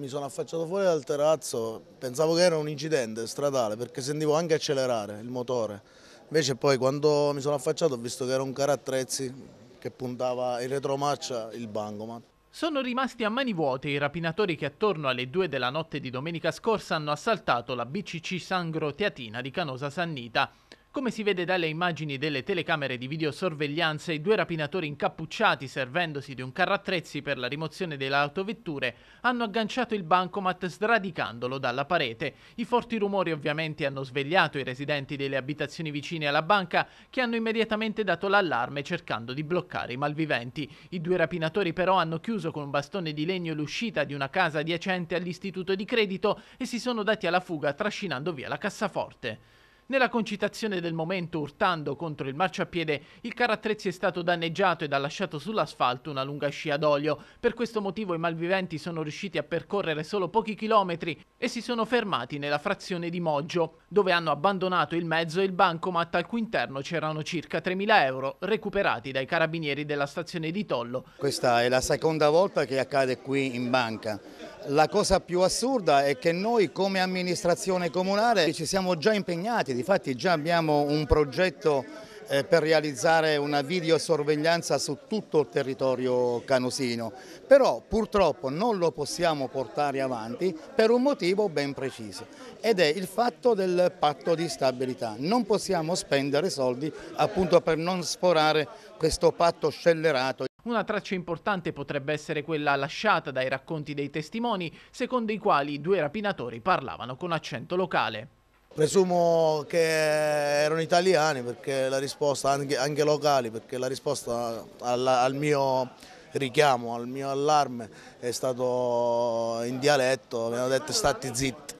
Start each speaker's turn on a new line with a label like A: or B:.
A: Mi sono affacciato fuori dal terrazzo, pensavo che era un incidente stradale perché sentivo anche accelerare il motore. Invece poi quando mi sono affacciato ho visto che era un carro attrezzi che puntava in retromarcia il bancomat.
B: Sono rimasti a mani vuote i rapinatori che attorno alle 2 della notte di domenica scorsa hanno assaltato la BCC Sangro Teatina di Canosa Sannita. Come si vede dalle immagini delle telecamere di videosorveglianza, i due rapinatori incappucciati servendosi di un carrattrezzi per la rimozione delle autovetture hanno agganciato il bancomat sradicandolo dalla parete. I forti rumori ovviamente hanno svegliato i residenti delle abitazioni vicine alla banca che hanno immediatamente dato l'allarme cercando di bloccare i malviventi. I due rapinatori però hanno chiuso con un bastone di legno l'uscita di una casa adiacente all'istituto di credito e si sono dati alla fuga trascinando via la cassaforte. Nella concitazione del momento, urtando contro il marciapiede, il carattrezzi è stato danneggiato ed ha lasciato sull'asfalto una lunga scia d'olio. Per questo motivo i malviventi sono riusciti a percorrere solo pochi chilometri e si sono fermati nella frazione di Moggio, dove hanno abbandonato il mezzo e il bancomat al cui interno c'erano circa 3.000 euro recuperati dai carabinieri della stazione di Tollo.
C: Questa è la seconda volta che accade qui in banca la cosa più assurda è che noi come amministrazione comunale ci siamo già impegnati, difatti già abbiamo un progetto eh, per realizzare una videosorveglianza su tutto il territorio canosino, però purtroppo non lo possiamo portare avanti per un motivo ben preciso ed è il fatto del patto di stabilità. Non possiamo spendere soldi appunto per non sforare questo patto
B: scellerato. Una traccia importante potrebbe essere quella lasciata dai racconti dei testimoni, secondo i quali i due rapinatori parlavano con accento locale.
A: Presumo che erano italiani perché la risposta, anche, anche locali, perché la risposta al, al mio richiamo, al mio allarme è stato in dialetto, mi hanno detto stati zitti.